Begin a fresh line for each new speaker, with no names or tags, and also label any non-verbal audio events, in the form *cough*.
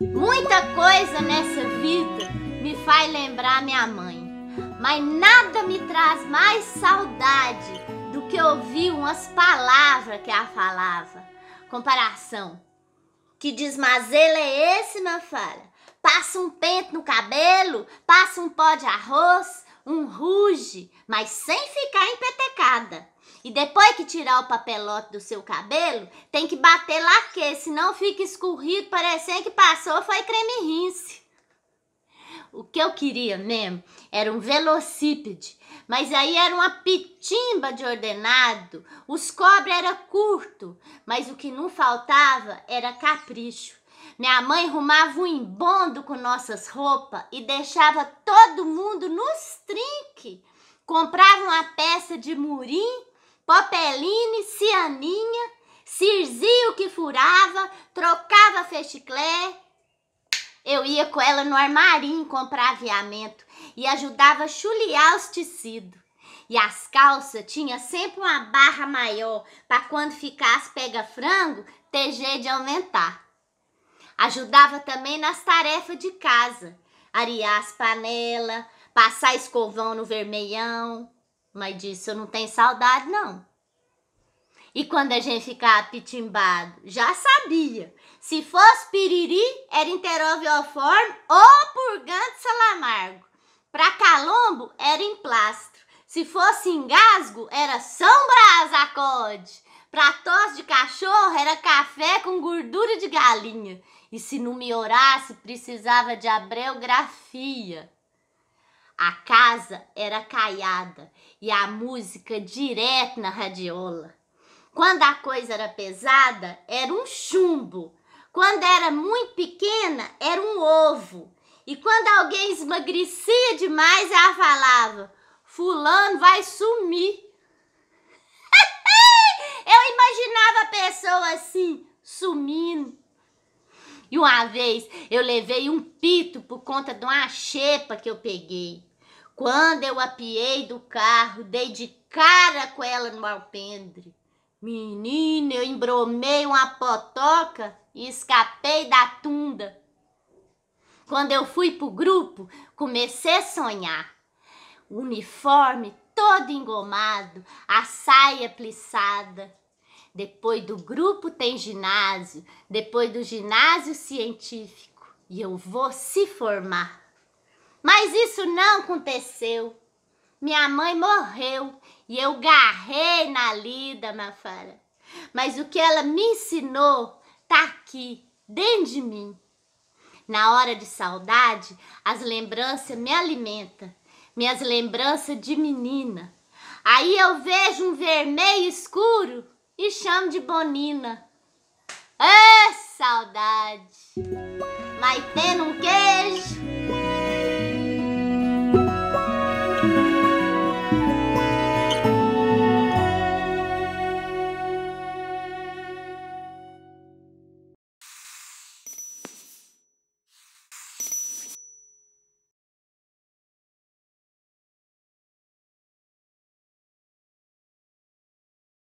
Muita coisa nessa vida me faz lembrar minha mãe, mas nada me traz mais saudade do que ouvir umas palavras que ela falava. Comparação. Que desmazelo é esse, minha filha. Passa um pente no cabelo, passa um pó de arroz, um ruge, mas sem ficar empetecada. E depois que tirar o papelote do seu cabelo, tem que bater laque, senão fica escorrido, parecendo que passou foi creme rinse. O que eu queria mesmo era um velocípede, mas aí era uma pitimba de ordenado. Os cobres era curto, mas o que não faltava era capricho. Minha mãe arrumava um embondo com nossas roupas e deixava todo mundo nos trinques. Comprava uma peça de murim Popeline, Cianinha, Cirzio que furava, trocava festiclé. Eu ia com ela no armarinho comprar aviamento e ajudava a chulear os tecidos. E as calças tinha sempre uma barra maior para quando ficasse pega frango, ter jeito de aumentar. Ajudava também nas tarefas de casa, arear as panelas, passar escovão no vermelhão. Mas disso não tem saudade, não. E quando a gente ficava pitimbado, já sabia. Se fosse piriri, era enterovioforme ou purgante salamargo. Para calombo, era emplastro. Se fosse engasgo, era São Brás acode. Para tosse de cachorro, era café com gordura de galinha. E se não me orasse, precisava de abreografia. A casa era caiada e a música direto na radiola. Quando a coisa era pesada, era um chumbo. Quando era muito pequena, era um ovo. E quando alguém esmagrecia demais, ela falava: Fulano vai sumir. *laughs* Eu imaginava a pessoa assim, sumindo. E uma vez eu levei um pito por conta de uma xepa que eu peguei. Quando eu apiei do carro, dei de cara com ela no alpendre. Menina, eu embromei uma potoca e escapei da tunda. Quando eu fui pro grupo, comecei a sonhar. uniforme todo engomado, a saia plissada. Depois do grupo tem ginásio, depois do ginásio científico. E eu vou se formar. Mas isso não aconteceu. Minha mãe morreu e eu garrei na lida, Mafara. Mas o que ela me ensinou tá aqui, dentro de mim. Na hora de saudade, as lembranças me alimentam, minhas lembranças de menina. Aí eu vejo um vermelho escuro e chamo de Bonina. É saudade! Mas tendo um queijo.